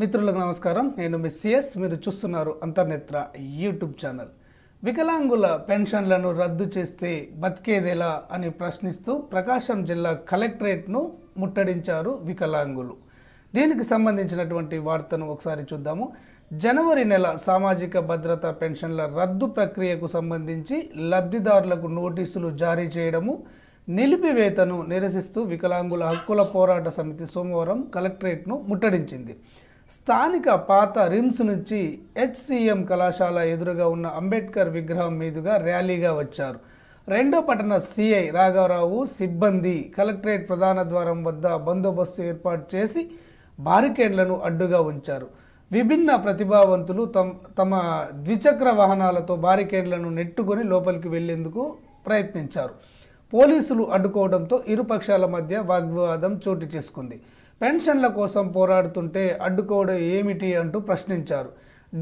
మిత్రులకు నమస్కారం నేను మిస్ సిఎస్ మీరు చూస్తున్నారు అంతర్నేత్ర యూట్యూబ్ ఛానల్ వికలాంగుల పెన్షన్లను రద్దు చేస్తే బతికేదేలా అని ప్రశ్నిస్తూ ప్రకాశం జిల్లా కలెక్టరేట్ను ముట్టడించారు వికలాంగులు దీనికి సంబంధించినటువంటి వార్తను ఒకసారి చూద్దాము జనవరి నెల సామాజిక భద్రత పెన్షన్ల రద్దు ప్రక్రియకు సంబంధించి లబ్ధిదారులకు నోటీసులు జారీ చేయడము నిలిపివేతను నిరసిస్తూ వికలాంగుల హక్కుల పోరాట సమితి సోమవారం కలెక్టరేట్ను ముట్టడించింది స్థానిక పాత రిమ్స్ నుంచి హెచ్సిఎం కళాశాల ఎదురుగా ఉన్న అంబేద్కర్ విగ్రహం మీదుగా ర్యాలీగా వచ్చారు రెండో పట్టణ సిఐ రాఘవరావు సిబ్బంది కలెక్టరేట్ ప్రధాన ద్వారం వద్ద బందోబస్తు ఏర్పాటు చేసి బారికేడ్లను అడ్డుగా ఉంచారు విభిన్న ప్రతిభావంతులు తమ తమ ద్విచక్ర వాహనాలతో బారికేడ్లను నెట్టుకొని లోపలికి వెళ్లేందుకు ప్రయత్నించారు పోలీసులు అడ్డుకోవడంతో ఇరుపక్షాల మధ్య వాగ్వాదం చోటు చేసుకుంది పెన్షన్ల కోసం పోరాడుతుంటే అడ్డుకోవడం ఏమిటి అంటూ ప్రశ్నించారు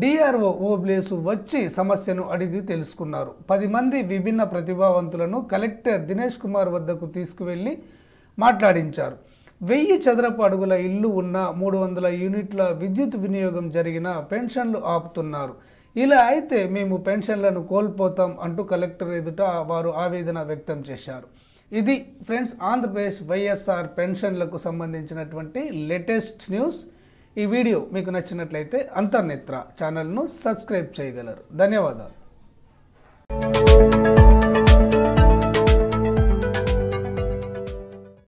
డిఆర్ఓ ఓబ్లేసు వచ్చి సమస్యను అడిగి తెలుసుకున్నారు పది మంది విభిన్న ప్రతిభావంతులను కలెక్టర్ దినేష్ కుమార్ వద్దకు తీసుకువెళ్ళి మాట్లాడించారు వెయ్యి చదరపు అడుగుల ఇల్లు ఉన్న మూడు వందల యూనిట్ల విద్యుత్ వినియోగం జరిగిన పెన్షన్లు ఆపుతున్నారు ఇలా అయితే మేము పెన్షన్లను కోల్పోతాం అంటూ కలెక్టర్ ఎదుట వారు ఆవేదన వ్యక్తం చేశారు ఇది ఫ్రెండ్స్ ఆంధ్రప్రదేశ్ వైఎస్ఆర్ పెన్షన్లకు సంబంధించినటువంటి లేటెస్ట్ న్యూస్ ఈ వీడియో మీకు నచ్చినట్లయితే అంతర్నేత్ర ఛానల్ను సబ్స్క్రైబ్ చేయగలరు ధన్యవాదాలు